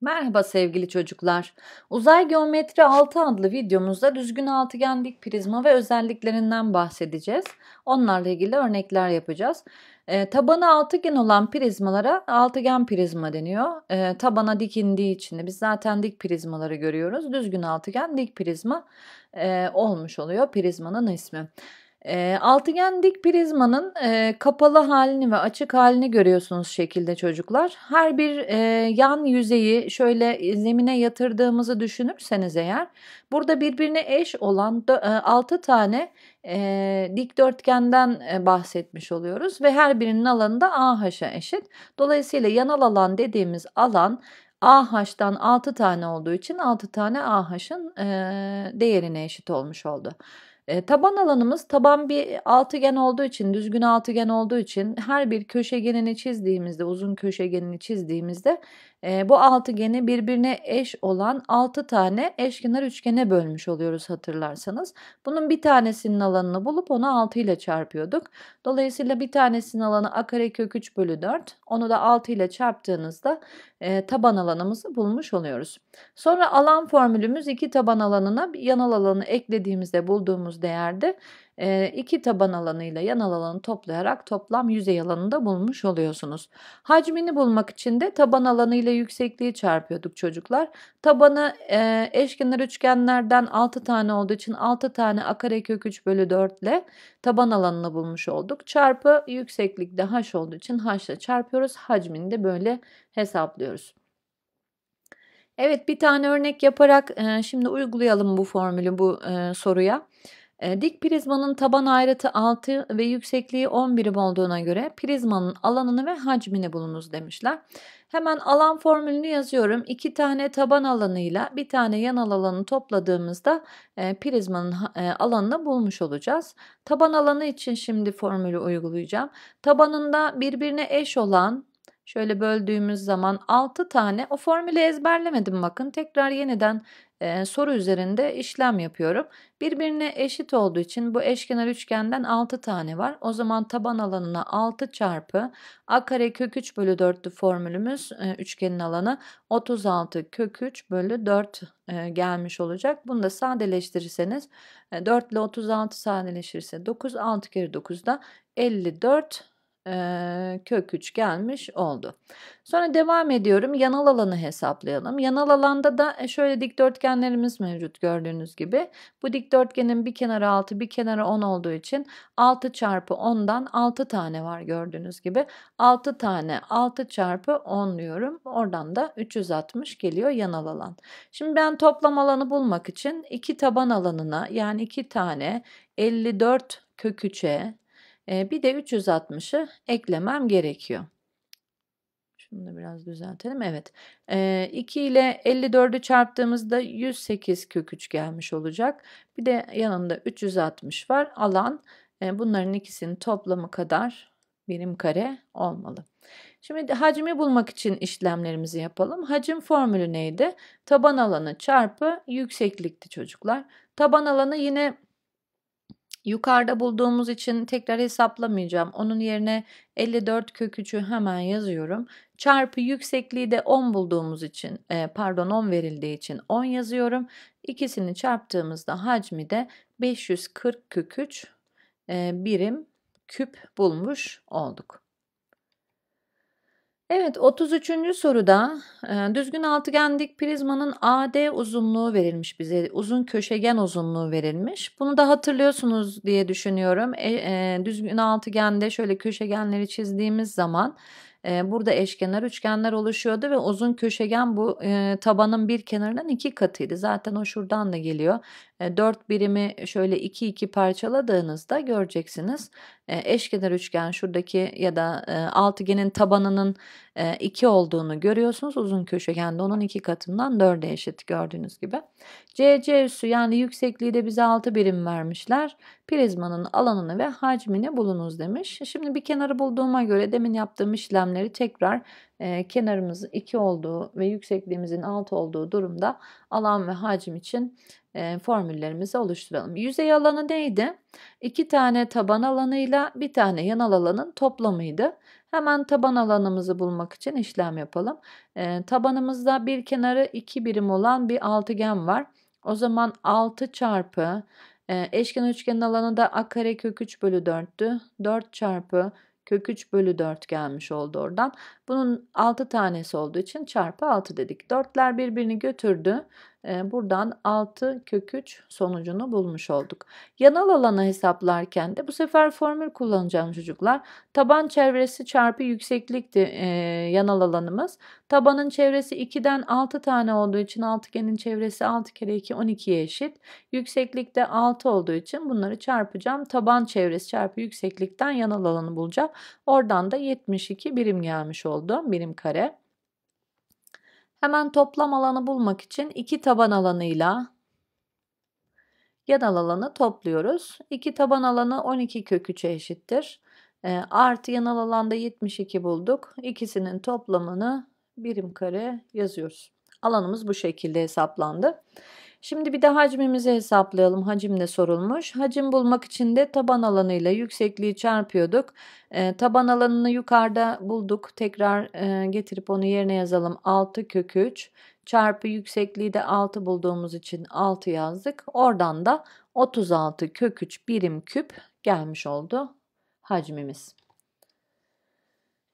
Merhaba sevgili çocuklar. Uzay Geometri 6 adlı videomuzda düzgün altıgen dik prizma ve özelliklerinden bahsedeceğiz. Onlarla ilgili örnekler yapacağız. E, ee, tabanı altıgen olan prizmalara altıgen prizma deniyor. E, tabana dikindiği için de biz zaten dik prizmaları görüyoruz. Düzgün altıgen dik prizma e, olmuş oluyor prizmanın ismi. E, altıgen dik prizmanın e, kapalı halini ve açık halini görüyorsunuz şekilde çocuklar. Her bir e, yan yüzeyi şöyle zemine yatırdığımızı düşünürseniz eğer burada birbirine eş olan 6 tane e, dikdörtgenden e, bahsetmiş oluyoruz ve her birinin alanı da AH'a eşit. Dolayısıyla yanal alan dediğimiz alan AH'dan 6 tane olduğu için 6 tane AH'ın e, değerine eşit olmuş oldu. E, taban alanımız taban bir altıgen olduğu için, düzgün altıgen olduğu için her bir köşegenini çizdiğimizde, uzun köşegenini çizdiğimizde e, bu altıgeni birbirine eş olan 6 tane eşkenar üçgene bölmüş oluyoruz hatırlarsanız. Bunun bir tanesinin alanını bulup onu 6 ile çarpıyorduk. Dolayısıyla bir tanesinin alanı a karekök 3 bölü 4. Onu da 6 ile çarptığınızda e, taban alanımızı bulmuş oluyoruz. Sonra alan formülümüz iki taban alanına bir yanal alanı eklediğimizde bulduğumuz değerde iki taban alanıyla yan alanı toplayarak toplam yüzey alanını da bulmuş oluyorsunuz. Hacmini bulmak için de taban alanı ile yüksekliği çarpıyorduk çocuklar. Tabanı eşkenar üçgenlerden 6 tane olduğu için 6 tane a karekök 3 bölü 4 ile taban alanını bulmuş olduk. Çarpı yükseklik de haş olduğu için haşla çarpıyoruz. Hacmini de böyle hesaplıyoruz. Evet bir tane örnek yaparak şimdi uygulayalım bu formülü bu soruya. Dik prizmanın taban ayrıtı 6 ve yüksekliği 11 olduğuna göre prizmanın alanını ve hacmini bulunuz demişler. Hemen alan formülünü yazıyorum. İki tane taban alanıyla bir tane yan alanı topladığımızda prizmanın alanını bulmuş olacağız. Taban alanı için şimdi formülü uygulayacağım. Tabanında birbirine eş olan Şöyle böldüğümüz zaman 6 tane o formülü ezberlemedim bakın. Tekrar yeniden e, soru üzerinde işlem yapıyorum. Birbirine eşit olduğu için bu eşkenar üçgenden 6 tane var. O zaman taban alanına 6 çarpı a kare kök 3 bölü 4'lü formülümüz e, üçgenin alanı 36 kök 3 bölü 4 e, gelmiş olacak. Bunu da sadeleştirirseniz e, 4 ile 36 sadeleşirse 9 6 kere 9 da 54 e, kök 3 gelmiş oldu. Sonra devam ediyorum. Yanal alanı hesaplayalım. Yanal alanda da e, şöyle dikdörtgenlerimiz mevcut gördüğünüz gibi. Bu dikdörtgenin bir kenarı 6 bir kenarı 10 olduğu için 6 çarpı 10'dan 6 tane var gördüğünüz gibi. 6 tane 6 çarpı 10 diyorum. Oradan da 360 geliyor yanal alan. Şimdi ben toplam alanı bulmak için iki taban alanına yani iki tane 54 kök 3'e bir de 360'ı eklemem gerekiyor. Şunu da biraz düzeltelim. Evet. 2 ile 54'ü çarptığımızda 108 kök gelmiş olacak. Bir de yanında 360 var. Alan bunların ikisinin toplamı kadar birim kare olmalı. Şimdi hacmi bulmak için işlemlerimizi yapalım. Hacim formülü neydi? Taban alanı çarpı yükseklikti çocuklar. Taban alanı yine Yukarıda bulduğumuz için tekrar hesaplamayacağım. Onun yerine 54 kök hemen yazıyorum. Çarpı yüksekliği de 10 bulduğumuz için e, pardon 10 verildiği için 10 yazıyorum. İkisini çarptığımızda hacmi de 540 kök 3 e, birim küp bulmuş olduk. Evet 33. soruda düzgün altıgen dik prizmanın AD uzunluğu verilmiş bize. Uzun köşegen uzunluğu verilmiş. Bunu da hatırlıyorsunuz diye düşünüyorum. E, e, düzgün altıgende şöyle köşegenleri çizdiğimiz zaman e, burada eşkenar üçgenler oluşuyordu ve uzun köşegen bu e, tabanın bir kenarından iki katıydı. Zaten o şuradan da geliyor. E, 4 birimi şöyle iki iki parçaladığınızda göreceksiniz. E, eşkenar üçgen şuradaki ya da e, altıgenin tabanının 2 olduğunu görüyorsunuz. Uzun köşegen de onun 2 katından 4'e eşit gördüğünüz gibi. CC üssü yani yüksekliği de bize 6 birim vermişler. Prizmanın alanını ve hacmini bulunuz demiş. Şimdi bir kenarı bulduğuma göre demin yaptığım işlemleri tekrar e, kenarımız 2 olduğu ve yüksekliğimizin 6 olduğu durumda alan ve hacim için e, formüllerimizi oluşturalım. Yüzey alanı neydi? 2 tane taban alanıyla bir tane yanal alanın toplamıydı. Hemen taban alanımızı bulmak için işlem yapalım. E, tabanımızda bir kenarı 2 birim olan bir altıgen var. O zaman 6 çarpı e, eşken üçgenin alanı da a kare kök 3 bölü 4'tü. 4 çarpı kök 3 bölü 4 gelmiş oldu oradan. Bunun 6 tanesi olduğu için çarpı 6 dedik. 4'ler birbirini götürdü buradan 6 kök 3 sonucunu bulmuş olduk. Yanal alanı hesaplarken de bu sefer formül kullanacağım çocuklar. Taban çevresi çarpı yükseklikti yanal alanımız. Tabanın çevresi 2'den 6 tane olduğu için altıgenin çevresi 6 kere 2 12'ye eşit. Yükseklik de 6 olduğu için bunları çarpacağım. Taban çevresi çarpı yükseklikten yanal alanı bulacağım. Oradan da 72 birim gelmiş oldu. Birim kare. Hemen toplam alanı bulmak için iki taban alanıyla yan alanı topluyoruz. İki taban alanı 12 kök 3'e eşittir. E, artı yan alanda 72 bulduk. İkisinin toplamını birim kare yazıyoruz. Alanımız bu şekilde hesaplandı. Şimdi bir de hacmimizi hesaplayalım. Hacim de sorulmuş. Hacim bulmak için de taban alanıyla yüksekliği çarpıyorduk. E, taban alanını yukarıda bulduk. Tekrar e, getirip onu yerine yazalım. 6 kök 3 çarpı yüksekliği de 6 bulduğumuz için 6 yazdık. Oradan da 36 kök 3 birim küp gelmiş oldu hacmimiz.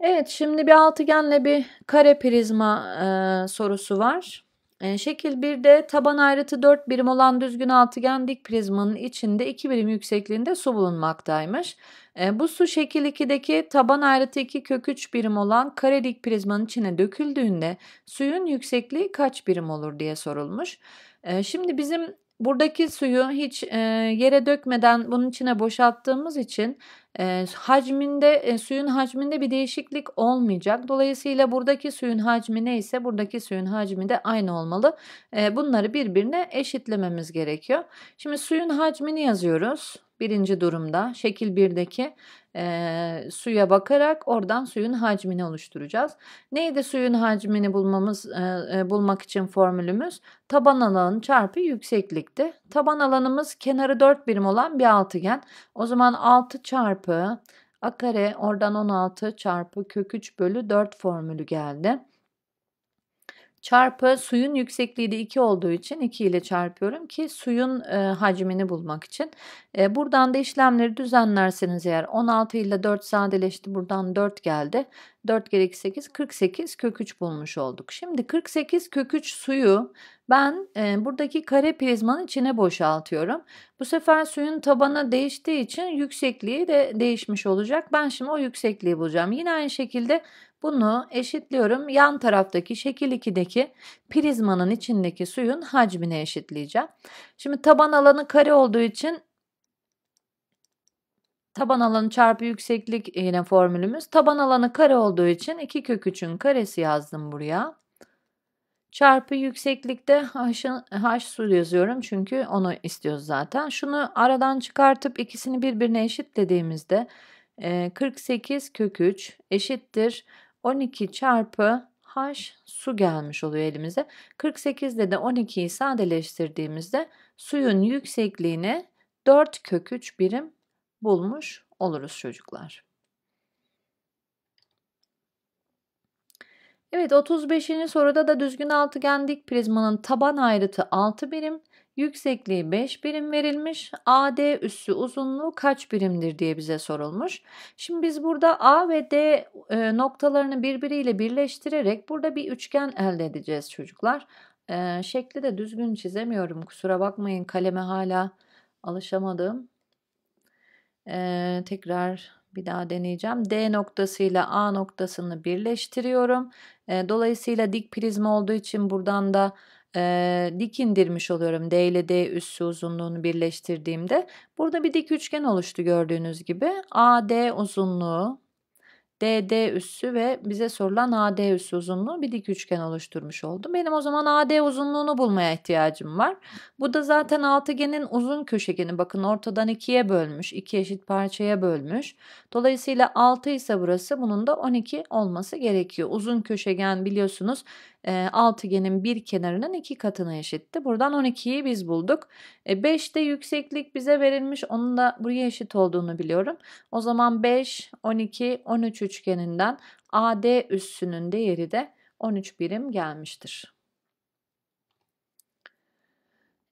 Evet şimdi bir altıgenle bir kare prizma e, sorusu var. E, şekil 1'de taban ayrıtı 4 birim olan düzgün altıgen dik prizmanın içinde 2 birim yüksekliğinde su bulunmaktaymış. E, bu su şekil 2'deki taban ayrıtı 2 kök 3 birim olan kare dik prizmanın içine döküldüğünde suyun yüksekliği kaç birim olur diye sorulmuş. E, şimdi bizim buradaki suyu hiç yere dökmeden bunun içine boşalttığımız için e, hacminde e, suyun hacminde bir değişiklik olmayacak. Dolayısıyla buradaki suyun hacmi neyse buradaki suyun hacmi de aynı olmalı. E, bunları birbirine eşitlememiz gerekiyor. Şimdi suyun hacmini yazıyoruz. Birinci durumda şekil 1'deki e, suya bakarak oradan suyun hacmini oluşturacağız. Neydi suyun hacmini bulmamız e, bulmak için formülümüz? Taban alan çarpı yükseklikti. Taban alanımız kenarı 4 birim olan bir altıgen. O zaman 6 çarpı a kare oradan 16 çarpı kök 3 bölü 4 formülü geldi çarpı suyun yüksekliği de 2 olduğu için 2 ile çarpıyorum ki suyun e, hacmini bulmak için. E, buradan da işlemleri düzenlerseniz eğer 16 ile 4 sadeleşti buradan 4 geldi. 4 kere 2 8 48 kök 3 bulmuş olduk. Şimdi 48 kök 3 suyu ben e, buradaki kare prizmanın içine boşaltıyorum. Bu sefer suyun tabanı değiştiği için yüksekliği de değişmiş olacak. Ben şimdi o yüksekliği bulacağım. Yine aynı şekilde bunu eşitliyorum. Yan taraftaki şekil 2'deki prizmanın içindeki suyun hacmine eşitleyeceğim. Şimdi taban alanı kare olduğu için taban alanı çarpı yükseklik yine formülümüz. Taban alanı kare olduğu için 2 kök 3'ün karesi yazdım buraya. Çarpı yükseklikte h, h su yazıyorum çünkü onu istiyoruz zaten. Şunu aradan çıkartıp ikisini birbirine eşitlediğimizde 48 kök 3 eşittir 12 çarpı H su gelmiş oluyor elimize. 48'de de 12'yi sadeleştirdiğimizde suyun yüksekliğini 4 kök 3 birim bulmuş oluruz çocuklar. Evet 35. soruda da düzgün altıgen dik prizmanın taban ayrıtı 6 birim, Yüksekliği 5 birim verilmiş. AD üssü uzunluğu kaç birimdir diye bize sorulmuş. Şimdi biz burada A ve D e, noktalarını birbiriyle birleştirerek burada bir üçgen elde edeceğiz çocuklar. E, şekli de düzgün çizemiyorum. Kusura bakmayın kaleme hala alışamadım. E, tekrar bir daha deneyeceğim. D noktasıyla A noktasını birleştiriyorum. dolayısıyla dik prizma olduğu için buradan da e, dik indirmiş oluyorum. D ile D üssü uzunluğunu birleştirdiğimde burada bir dik üçgen oluştu gördüğünüz gibi. AD uzunluğu, DD üssü ve bize sorulan AD üssü uzunluğu bir dik üçgen oluşturmuş oldu. Benim o zaman AD uzunluğunu bulmaya ihtiyacım var. Bu da zaten altıgenin uzun köşegeni bakın ortadan ikiye bölmüş. iki eşit parçaya bölmüş. Dolayısıyla 6 ise burası bunun da 12 olması gerekiyor. Uzun köşegen biliyorsunuz e, altıgenin bir kenarının iki katına eşitti. Buradan 12'yi biz bulduk. E, 5 de yükseklik bize verilmiş. Onun da buraya eşit olduğunu biliyorum. O zaman 5, 12, 13 üçgeninden AD üssünün değeri de 13 birim gelmiştir.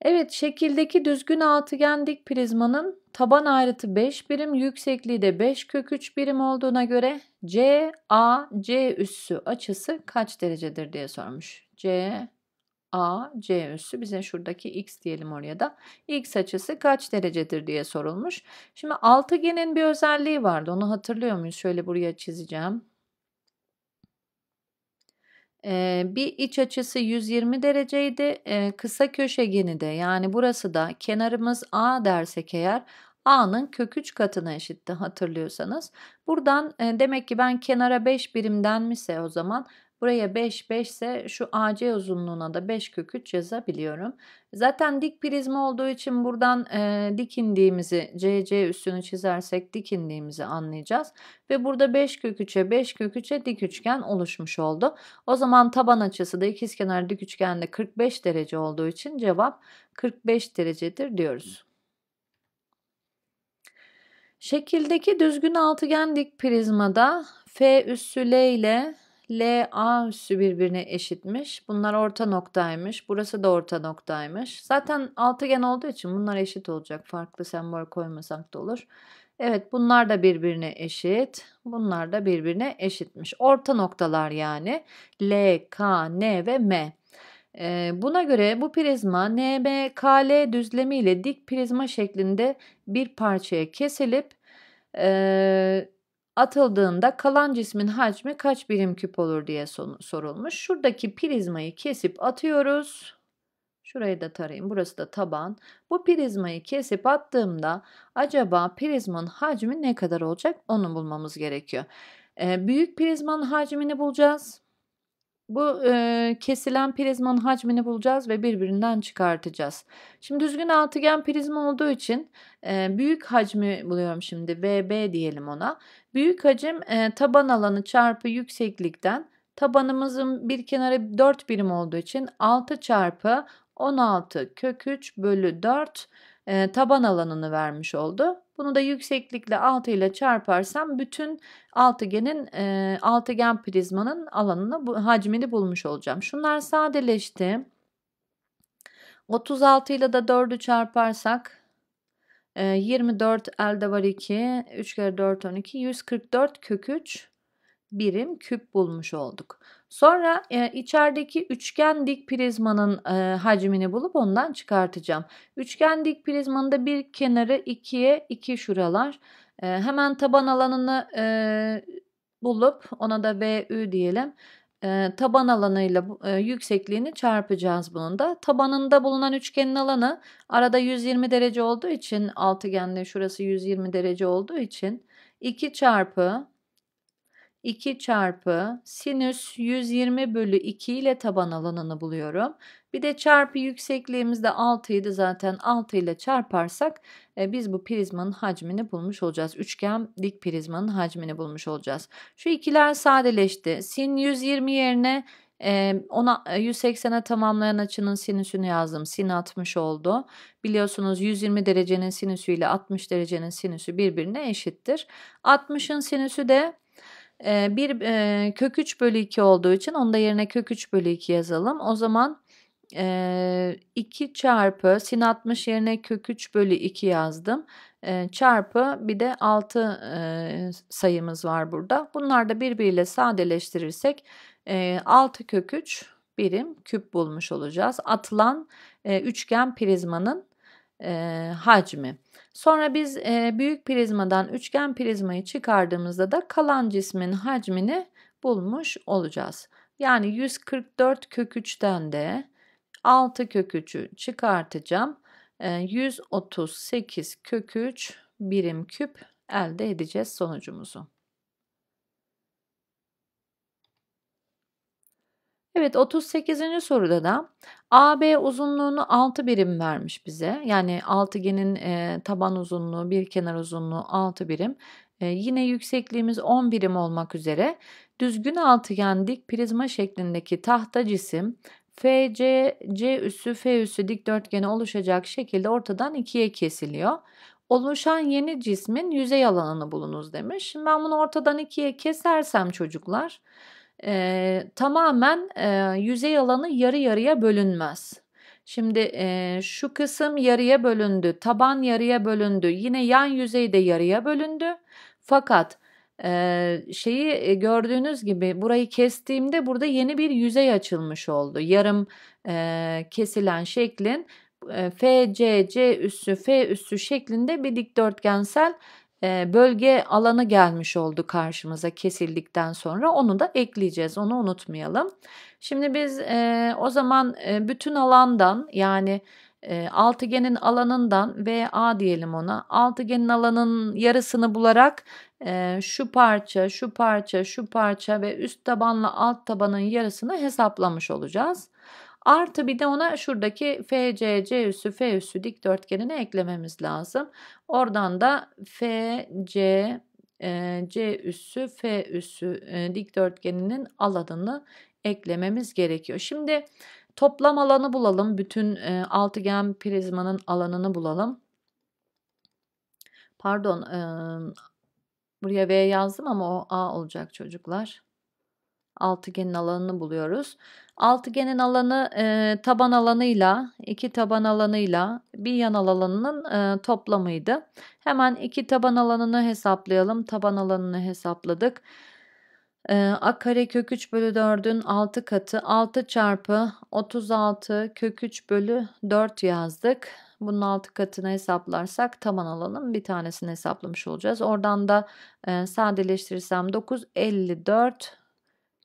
Evet şekildeki düzgün altıgen dik prizmanın taban ayrıtı 5 birim yüksekliği de 5 kök 3 birim olduğuna göre C A C üssü açısı kaç derecedir diye sormuş. C A C üssü bize şuradaki x diyelim oraya da x açısı kaç derecedir diye sorulmuş. Şimdi altıgenin bir özelliği vardı onu hatırlıyor muyuz? Şöyle buraya çizeceğim bir iç açısı 120 dereceydi. kısa köşegeni de yani burası da kenarımız A dersek eğer A'nın kök 3 katına eşitti hatırlıyorsanız. Buradan demek ki ben kenara 5 birimdenmişse o zaman Buraya 5 5 ise şu AC uzunluğuna da 5 kök 3 yazabiliyorum. Zaten dik prizma olduğu için buradan e, dik indiğimizi CC üstünü çizersek dik indiğimizi anlayacağız. Ve burada 5 kök 3'e 5 kök 3'e dik üçgen oluşmuş oldu. O zaman taban açısı da ikizkenar dik üçgende 45 derece olduğu için cevap 45 derecedir diyoruz. Şekildeki düzgün altıgen dik prizmada F üssü L ile L, A üssü birbirine eşitmiş. Bunlar orta noktaymış. Burası da orta noktaymış. Zaten altıgen olduğu için bunlar eşit olacak. Farklı sembol koymasak da olur. Evet bunlar da birbirine eşit. Bunlar da birbirine eşitmiş. Orta noktalar yani. L, K, N ve M. Ee, buna göre bu prizma NBKL düzlemi ile dik prizma şeklinde bir parçaya kesilip e, atıldığında kalan cismin hacmi kaç birim küp olur diye sorulmuş. Şuradaki prizmayı kesip atıyoruz. Şurayı da tarayayım. Burası da taban. Bu prizmayı kesip attığımda acaba prizmanın hacmi ne kadar olacak onu bulmamız gerekiyor. Ee, büyük prizmanın hacmini bulacağız. Bu e, kesilen prizmanın hacmini bulacağız ve birbirinden çıkartacağız. Şimdi düzgün altıgen prizma olduğu için e, büyük hacmi buluyorum şimdi. BB diyelim ona. Büyük hacim e, taban alanı çarpı yükseklikten tabanımızın bir kenarı 4 birim olduğu için 6 çarpı 16 kök 3 bölü 4 e, taban alanını vermiş oldu. Bunu da yükseklikle 6 ile çarparsam bütün altıgenin e, altıgen prizmanın alanını hacmini bulmuş olacağım. Şunlar sadeleşti. 36 ile de 4'ü çarparsak 24 e, elde var 2. 3 kere 4 12. 144 kök 3 birim küp bulmuş olduk. Sonra e, içerideki üçgen dik prizmanın e, hacmini bulup ondan çıkartacağım. Üçgen dik prizmanda bir kenarı 2'ye 2 şuralar. E, hemen taban alanını e, bulup ona da VÜ diyelim. E, taban alanıyla e, yüksekliğini çarpacağız bunun da. Tabanında bulunan üçgenin alanı arada 120 derece olduğu için altıgende şurası 120 derece olduğu için 2 çarpı 2 çarpı sinüs 120 bölü 2 ile taban alanını buluyorum. Bir de çarpı yüksekliğimiz de 6 idi zaten 6 ile çarparsak e, biz bu prizmanın hacmini bulmuş olacağız. Üçgen dik prizmanın hacmini bulmuş olacağız. Şu ikiler sadeleşti. Sin 120 yerine e, ona 180'e tamamlayan açının sinüsünü yazdım. Sin 60 oldu. Biliyorsunuz 120 derecenin sinüsü ile 60 derecenin sinüsü birbirine eşittir. 60'ın sinüsü de ee, bir e, kök 3 bölü 2 olduğu için onu da yerine kök 3 bölü 2 yazalım. O zaman 2 e, çarpı sin 60 yerine kök 3 bölü 2 yazdım. E, çarpı bir de 6 sayımız var burada. Bunlar da birbiriyle sadeleştirirsek 6 kök 3 birim küp bulmuş olacağız. Atılan üçgen prizmanın hacmi. Sonra biz e, büyük prizmadan üçgen prizmayı çıkardığımızda da kalan cismin hacmini bulmuş olacağız. Yani 144 kök 3'ten de 6 kök 3'ü çıkartacağım. E, 138 kök 3 birim küp elde edeceğiz sonucumuzu. Evet 38. soruda da AB uzunluğunu 6 birim vermiş bize. Yani altıgenin e, taban uzunluğu, bir kenar uzunluğu 6 birim. E, yine yüksekliğimiz 10 birim olmak üzere düzgün altıgen dik prizma şeklindeki tahta cisim FC, C üssü, F üssü dikdörtgeni oluşacak şekilde ortadan ikiye kesiliyor. Oluşan yeni cismin yüzey alanını bulunuz demiş. Şimdi ben bunu ortadan ikiye kesersem çocuklar e, tamamen e, yüzey alanı yarı yarıya bölünmez. Şimdi e, şu kısım yarıya bölündü, taban yarıya bölündü, yine yan yüzey de yarıya bölündü. Fakat ee, şeyi gördüğünüz gibi burayı kestiğimde burada yeni bir yüzey açılmış oldu. Yarım e, kesilen şeklin e, FCC üssü F üssü şeklinde bir dikdörtgensel ee, bölge alanı gelmiş oldu karşımıza kesildikten sonra. Onu da ekleyeceğiz. Onu unutmayalım. Şimdi biz e, o zaman e, bütün alandan yani e, altıgenin alanından ve A diyelim ona altıgenin alanın yarısını bularak e, şu parça, şu parça, şu parça ve üst tabanla alt tabanın yarısını hesaplamış olacağız. Artı bir de ona şuradaki FCC üssü F üssü dikdörtgenini eklememiz lazım. Oradan da FC e, C üssü F üssü e, dikdörtgeninin alanını eklememiz gerekiyor. Şimdi toplam alanı bulalım. Bütün e, altıgen prizmanın alanını bulalım. Pardon e, buraya V yazdım ama o A olacak çocuklar. Altıgenin alanını buluyoruz. Altıgenin alanı e, taban alanıyla, iki taban alanıyla bir yan alanının e, toplamıydı. Hemen iki taban alanını hesaplayalım. Taban alanını hesapladık. E, a kare kök 3 bölü 4'ün 6 katı 6 çarpı 36 kök 3 bölü 4 yazdık. Bunun 6 katını hesaplarsak taban alanın bir tanesini hesaplamış olacağız. Oradan da e, sadeleştirirsem 954. 54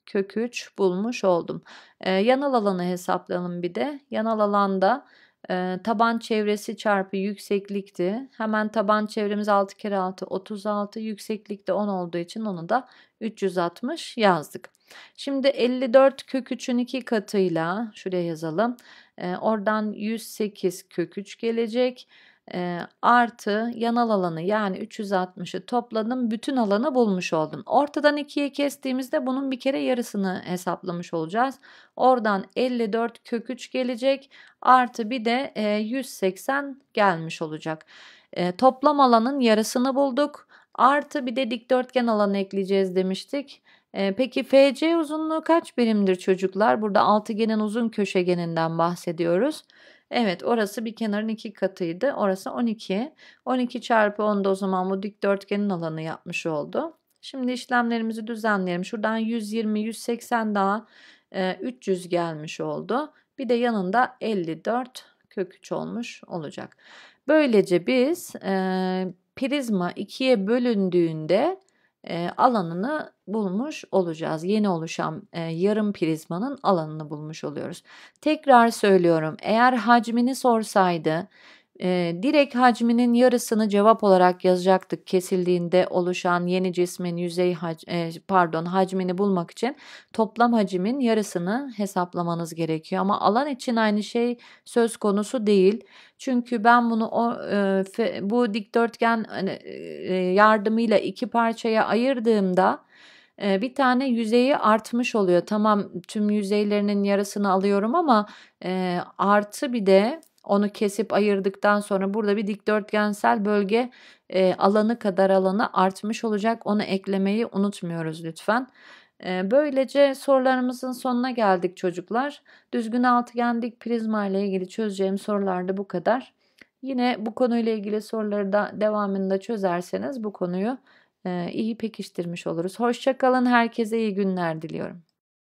kök 3 bulmuş oldum. E, yanal alanı hesaplayalım bir de. Yanal alanda e, taban çevresi çarpı yükseklikti. Hemen taban çevremiz 6 kere 6 36 yükseklikte 10 olduğu için onu da 360 yazdık. Şimdi 54 kök 3'ün 2 katıyla şuraya yazalım. E, oradan 108 kök 3 gelecek e, artı yanal alanı yani 360'ı topladım bütün alanı bulmuş oldum. Ortadan ikiye kestiğimizde bunun bir kere yarısını hesaplamış olacağız. Oradan 54 kök 3 gelecek artı bir de e, 180 gelmiş olacak. E, toplam alanın yarısını bulduk. Artı bir de dikdörtgen alanı ekleyeceğiz demiştik. peki FC uzunluğu kaç birimdir çocuklar? Burada altıgenin uzun köşegeninden bahsediyoruz. Evet orası bir kenarın iki katıydı. Orası 12. 12 çarpı 10 da o zaman bu dikdörtgenin alanı yapmış oldu. Şimdi işlemlerimizi düzenleyelim. Şuradan 120, 180 daha e, 300 gelmiş oldu. Bir de yanında 54 kök 3 olmuş olacak. Böylece biz e, prizma ikiye bölündüğünde e, alanını bulmuş olacağız. Yeni oluşan e, yarım prizmanın alanını bulmuş oluyoruz. Tekrar söylüyorum eğer hacmini sorsaydı e, direkt hacminin yarısını cevap olarak yazacaktık kesildiğinde oluşan yeni cismin yüzey hac, e, pardon hacmini bulmak için toplam hacmin yarısını hesaplamanız gerekiyor. Ama alan için aynı şey söz konusu değil. Çünkü ben bunu o, e, fe, bu dikdörtgen hani, e, yardımıyla iki parçaya ayırdığımda e, bir tane yüzeyi artmış oluyor. Tamam tüm yüzeylerinin yarısını alıyorum ama e, artı bir de onu kesip ayırdıktan sonra burada bir dikdörtgensel bölge e, alanı kadar alanı artmış olacak. Onu eklemeyi unutmuyoruz lütfen. E, böylece sorularımızın sonuna geldik çocuklar. Düzgün altıgendik prizma ile ilgili çözeceğim sorularda bu kadar. Yine bu konuyla ilgili soruları da devamında çözerseniz bu konuyu e, iyi pekiştirmiş oluruz. Hoşçakalın herkese iyi günler diliyorum.